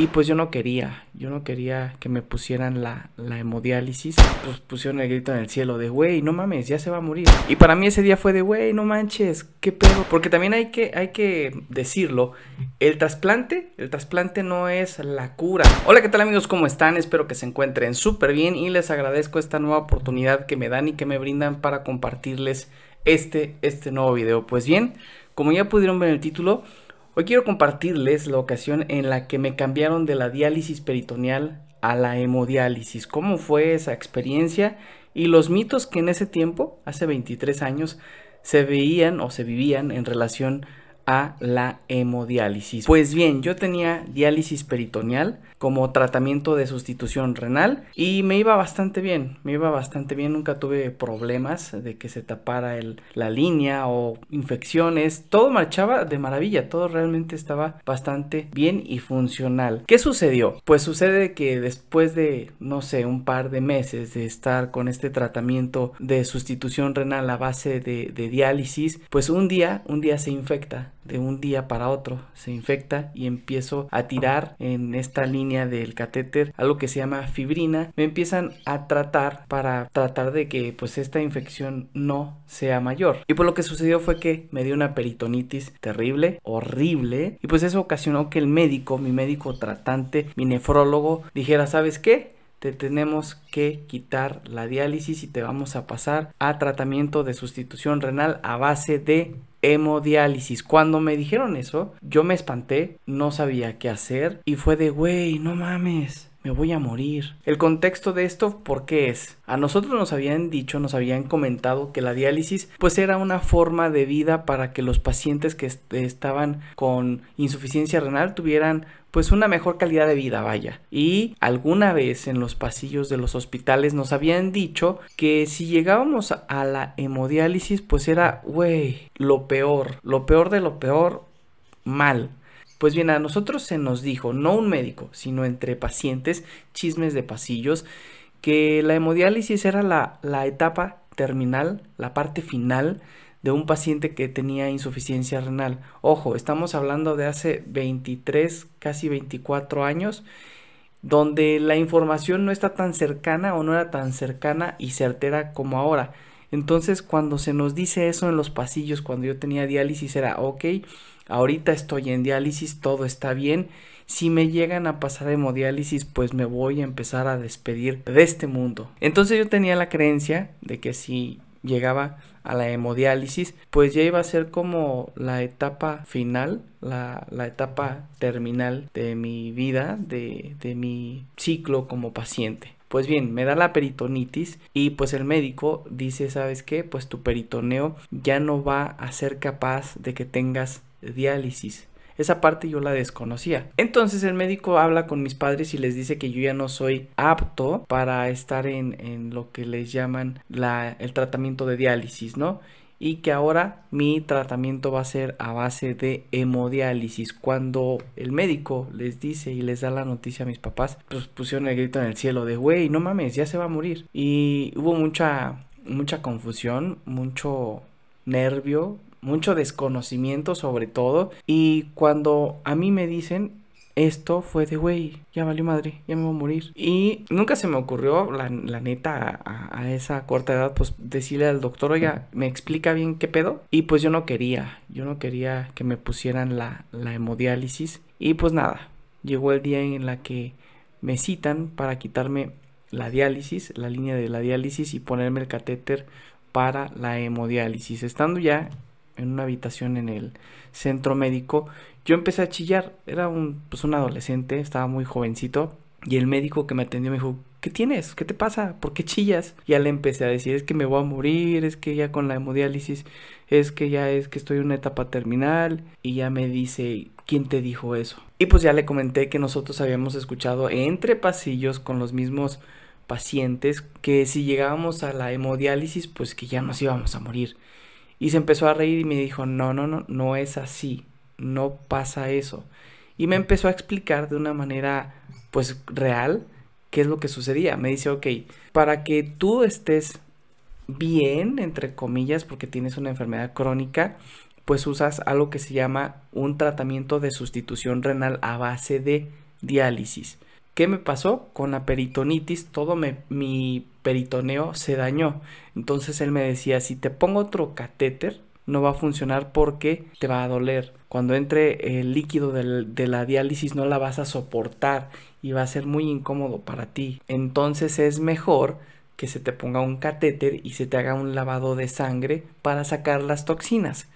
Y pues yo no quería, yo no quería que me pusieran la, hemodiálisis. Pues pusieron el grito en el cielo de, güey, no mames, ya se va a morir. Y para mí ese día fue de, güey, no manches, qué pedo. Porque también hay que, hay que decirlo, el trasplante, el trasplante no es la cura. Hola, ¿qué tal amigos? ¿Cómo están? Espero que se encuentren súper bien y les agradezco esta nueva oportunidad que me dan y que me brindan para compartirles este, este nuevo video. Pues bien, como ya pudieron ver en el título, Hoy quiero compartirles la ocasión en la que me cambiaron de la diálisis peritoneal a la hemodiálisis, cómo fue esa experiencia y los mitos que en ese tiempo, hace 23 años, se veían o se vivían en relación a a la hemodiálisis. Pues bien, yo tenía diálisis peritoneal como tratamiento de sustitución renal y me iba bastante bien, me iba bastante bien, nunca tuve problemas de que se tapara el, la línea o infecciones, todo marchaba de maravilla, todo realmente estaba bastante bien y funcional. ¿Qué sucedió? Pues sucede que después de, no sé, un par de meses de estar con este tratamiento de sustitución renal a base de, de diálisis, pues un día, un día se infecta de un día para otro se infecta y empiezo a tirar en esta línea del catéter algo que se llama fibrina me empiezan a tratar para tratar de que pues esta infección no sea mayor y por pues, lo que sucedió fue que me dio una peritonitis terrible horrible y pues eso ocasionó que el médico mi médico tratante mi nefrólogo dijera sabes qué te tenemos que quitar la diálisis y te vamos a pasar a tratamiento de sustitución renal a base de hemodiálisis. Cuando me dijeron eso, yo me espanté, no sabía qué hacer y fue de, güey, no mames. Me voy a morir. El contexto de esto, ¿por qué es? A nosotros nos habían dicho, nos habían comentado que la diálisis pues era una forma de vida para que los pacientes que estaban con insuficiencia renal tuvieran pues una mejor calidad de vida, vaya. Y alguna vez en los pasillos de los hospitales nos habían dicho que si llegábamos a la hemodiálisis, pues era, güey, lo peor, lo peor de lo peor, mal. Pues bien, a nosotros se nos dijo, no un médico, sino entre pacientes, chismes de pasillos, que la hemodiálisis era la, la etapa terminal, la parte final de un paciente que tenía insuficiencia renal. Ojo, estamos hablando de hace 23, casi 24 años, donde la información no está tan cercana o no era tan cercana y certera como ahora. Entonces, cuando se nos dice eso en los pasillos, cuando yo tenía diálisis, era, ok, ahorita estoy en diálisis, todo está bien. Si me llegan a pasar hemodiálisis, pues me voy a empezar a despedir de este mundo. Entonces yo tenía la creencia de que si llegaba a la hemodiálisis, pues ya iba a ser como la etapa final, la, etapa terminal de mi vida, de, de mi ciclo como paciente. Pues bien, me da la peritonitis y pues el médico dice, ¿sabes qué? Pues tu peritoneo ya no va a ser capaz de que tengas diálisis. Esa parte yo la desconocía. Entonces el médico habla con mis padres y les dice que yo ya no soy apto para estar en, lo que les llaman la, el tratamiento de diálisis, ¿no? y que ahora mi tratamiento va a ser a base de hemodiálisis. Cuando el médico les dice y les da la noticia a mis papás, pues pusieron el grito en el cielo de, güey, no mames, ya se va a morir. Y hubo mucha, mucha confusión, mucho nervio, mucho desconocimiento sobre todo. Y cuando a mí me dicen, esto fue de, güey, ya valió madre, ya me voy a morir. Y nunca se me ocurrió, la, neta, a, esa corta edad, pues decirle al doctor, oiga, ¿me explica bien qué pedo? Y pues yo no quería, yo no quería que me pusieran la, la hemodiálisis. Y pues nada, llegó el día en la que me citan para quitarme la diálisis, la línea de la diálisis y ponerme el catéter para la hemodiálisis. Estando ya en una habitación en el centro médico, yo empecé a chillar. Era un, pues un adolescente, estaba muy jovencito. Y el médico que me atendió me dijo, ¿qué tienes? ¿Qué te pasa? ¿Por qué chillas? Ya le empecé a decir, es que me voy a morir, es que ya con la hemodiálisis, es que ya es que estoy en una etapa terminal. Y ya me dice, ¿quién te dijo eso? Y pues ya le comenté que nosotros habíamos escuchado entre pasillos con los mismos pacientes que si llegábamos a la hemodiálisis, pues que ya nos íbamos a morir. Y se empezó a reír y me dijo, no, no, no, no es así, no pasa eso. Y me empezó a explicar de una manera, pues, real qué es lo que sucedía. Me dice, ok, para que tú estés bien, entre comillas, porque tienes una enfermedad crónica, pues usas algo que se llama un tratamiento de sustitución renal a base de diálisis. ¿Qué me pasó? Con la peritonitis todo me, mi peritoneo se dañó. Entonces él me decía, si te pongo otro catéter, no va a funcionar porque te va a doler. Cuando entre el líquido de la diálisis no la vas a soportar y va a ser muy incómodo para ti. Entonces es mejor que se te ponga un catéter y se te haga un lavado de sangre para sacar las toxinas.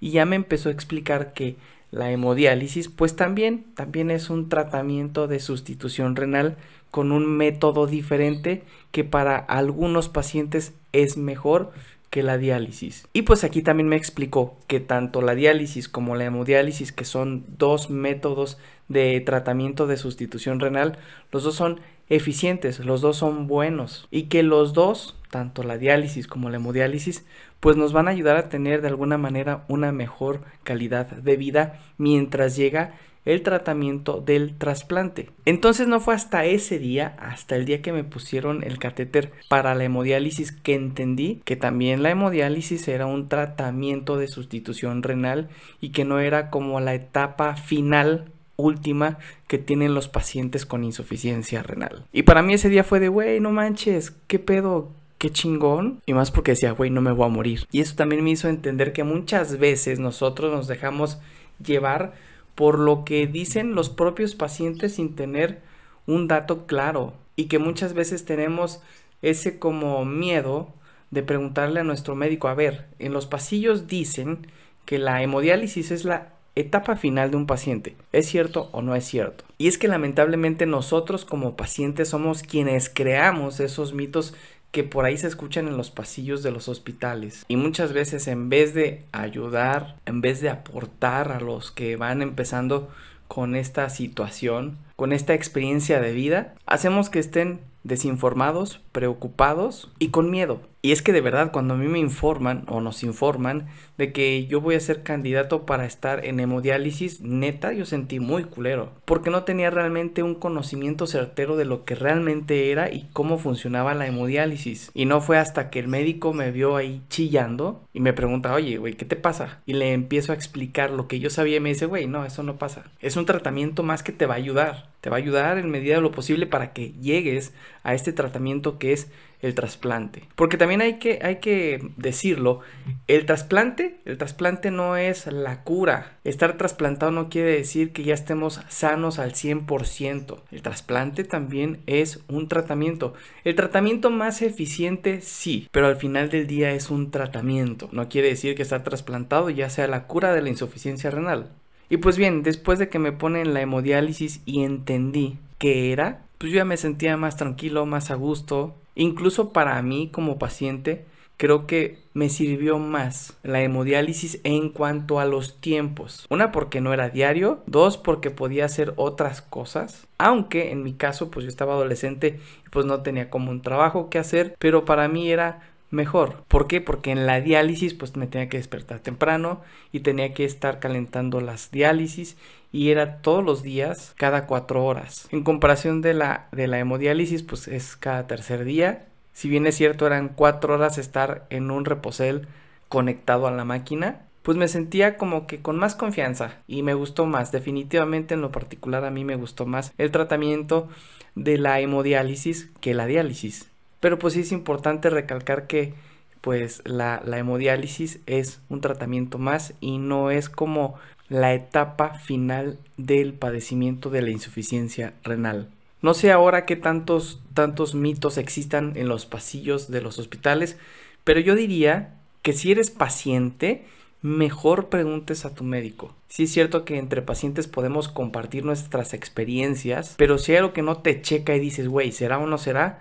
Y ya me empezó a explicar que la hemodiálisis, pues también, también es un tratamiento de sustitución renal con un método diferente que para algunos pacientes es mejor que la diálisis. Y pues aquí también me explicó que tanto la diálisis como la hemodiálisis, que son dos métodos de tratamiento de sustitución renal, los dos son eficientes, los dos son buenos y que los dos tanto la diálisis como la hemodiálisis, pues nos van a ayudar a tener de alguna manera una mejor calidad de vida mientras llega el tratamiento del trasplante. Entonces no fue hasta ese día, hasta el día que me pusieron el catéter para la hemodiálisis, que entendí que también la hemodiálisis era un tratamiento de sustitución renal y que no era como la etapa final última que tienen los pacientes con insuficiencia renal. Y para mí ese día fue de, wey, no manches, qué pedo, qué chingón. Y más porque decía, güey, no me voy a morir. Y eso también me hizo entender que muchas veces nosotros nos dejamos llevar por lo que dicen los propios pacientes sin tener un dato claro. Y que muchas veces tenemos ese como miedo de preguntarle a nuestro médico, a ver, en los pasillos dicen que la hemodiálisis es la etapa final de un paciente. ¿Es cierto o no es cierto? Y es que lamentablemente nosotros como pacientes somos quienes creamos esos mitos que por ahí se escuchan en los pasillos de los hospitales. Y muchas veces en vez de ayudar, en vez de aportar a los que van empezando con esta situación, con esta experiencia de vida, hacemos que estén desinformados, preocupados y con miedo. Y es que de verdad, cuando a mí me informan o nos informan de que yo voy a ser candidato para estar en hemodiálisis, neta, yo sentí muy culero, porque no tenía realmente un conocimiento certero de lo que realmente era y cómo funcionaba la hemodiálisis. Y no fue hasta que el médico me vio ahí chillando y me pregunta, oye, güey, ¿qué te pasa? Y le empiezo a explicar lo que yo sabía y me dice, güey, no, eso no pasa. Es un tratamiento más que te va a ayudar. Te va a ayudar en medida de lo posible para que llegues a este tratamiento que es el trasplante. Porque también hay que, hay que decirlo, el trasplante, el trasplante no es la cura. Estar trasplantado no quiere decir que ya estemos sanos al 100%. El trasplante también es un tratamiento. El tratamiento más eficiente sí, pero al final del día es un tratamiento. No quiere decir que estar trasplantado ya sea la cura de la insuficiencia renal. Y pues bien, después de que me ponen la hemodiálisis y entendí qué era, pues yo ya me sentía más tranquilo, más a gusto. Incluso para mí como paciente, creo que me sirvió más la hemodiálisis en cuanto a los tiempos. Una porque no era diario, dos porque podía hacer otras cosas, aunque en mi caso pues yo estaba adolescente y pues no tenía como un trabajo que hacer, pero para mí era mejor. ¿Por qué? Porque en la diálisis pues me tenía que despertar temprano y tenía que estar calentando las diálisis y era todos los días cada cuatro horas. En comparación de la, de la hemodiálisis pues es cada tercer día. Si bien es cierto eran cuatro horas estar en un reposel conectado a la máquina, pues me sentía como que con más confianza y me gustó más. Definitivamente en lo particular a mí me gustó más el tratamiento de la hemodiálisis que la diálisis. Pero pues sí es importante recalcar que pues la, hemodiálisis es un tratamiento más y no es como la etapa final del padecimiento de la insuficiencia renal. No sé ahora qué tantos, tantos mitos existan en los pasillos de los hospitales, pero yo diría que si eres paciente, mejor preguntes a tu médico. Sí es cierto que entre pacientes podemos compartir nuestras experiencias, pero si hay algo que no te checa y dices, güey, ¿será o no será?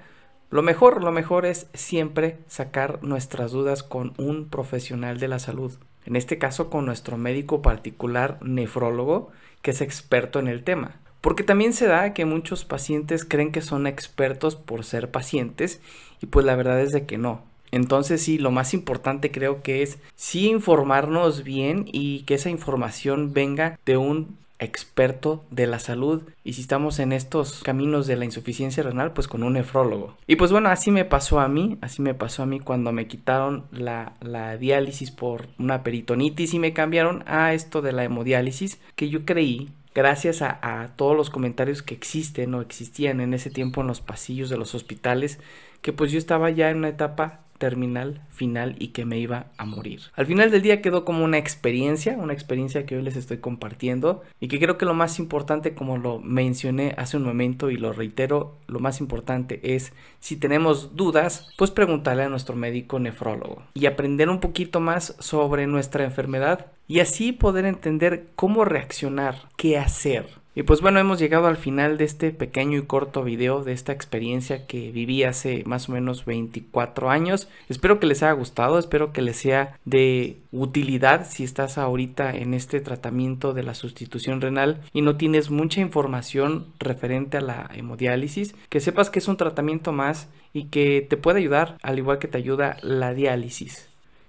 Lo mejor, lo mejor es siempre sacar nuestras dudas con un profesional de la salud. En este caso con nuestro médico particular nefrólogo que es experto en el tema. Porque también se da que muchos pacientes creen que son expertos por ser pacientes y pues la verdad es de que no. Entonces sí, lo más importante creo que es sí informarnos bien y que esa información venga de un experto de la salud y si estamos en estos caminos de la insuficiencia renal, pues con un nefrólogo. Y pues bueno, así me pasó a mí, así me pasó a mí cuando me quitaron la, la diálisis por una peritonitis y me cambiaron a esto de la hemodiálisis, que yo creí gracias a, a, todos los comentarios que existen o existían en ese tiempo en los pasillos de los hospitales, que pues yo estaba ya en una etapa terminal, final y que me iba a morir. Al final del día quedó como una experiencia, una experiencia que hoy les estoy compartiendo y que creo que lo más importante, como lo mencioné hace un momento y lo reitero, lo más importante es si tenemos dudas, pues preguntarle a nuestro médico nefrólogo y aprender un poquito más sobre nuestra enfermedad y así poder entender cómo reaccionar, qué hacer y pues bueno, hemos llegado al final de este pequeño y corto video de esta experiencia que viví hace más o menos 24 años. Espero que les haya gustado, espero que les sea de utilidad si estás ahorita en este tratamiento de la sustitución renal y no tienes mucha información referente a la hemodiálisis, que sepas que es un tratamiento más y que te puede ayudar al igual que te ayuda la diálisis.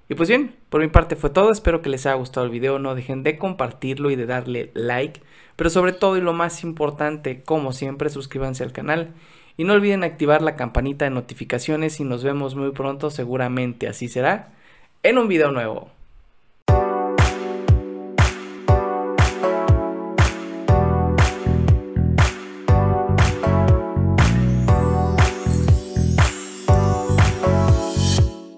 Y pues bien, por mi parte fue todo, espero que les haya gustado el video, no dejen de compartirlo y de darle like pero sobre todo y lo más importante, como siempre, suscríbanse al canal. Y no olviden activar la campanita de notificaciones y nos vemos muy pronto, seguramente así será, en un video nuevo.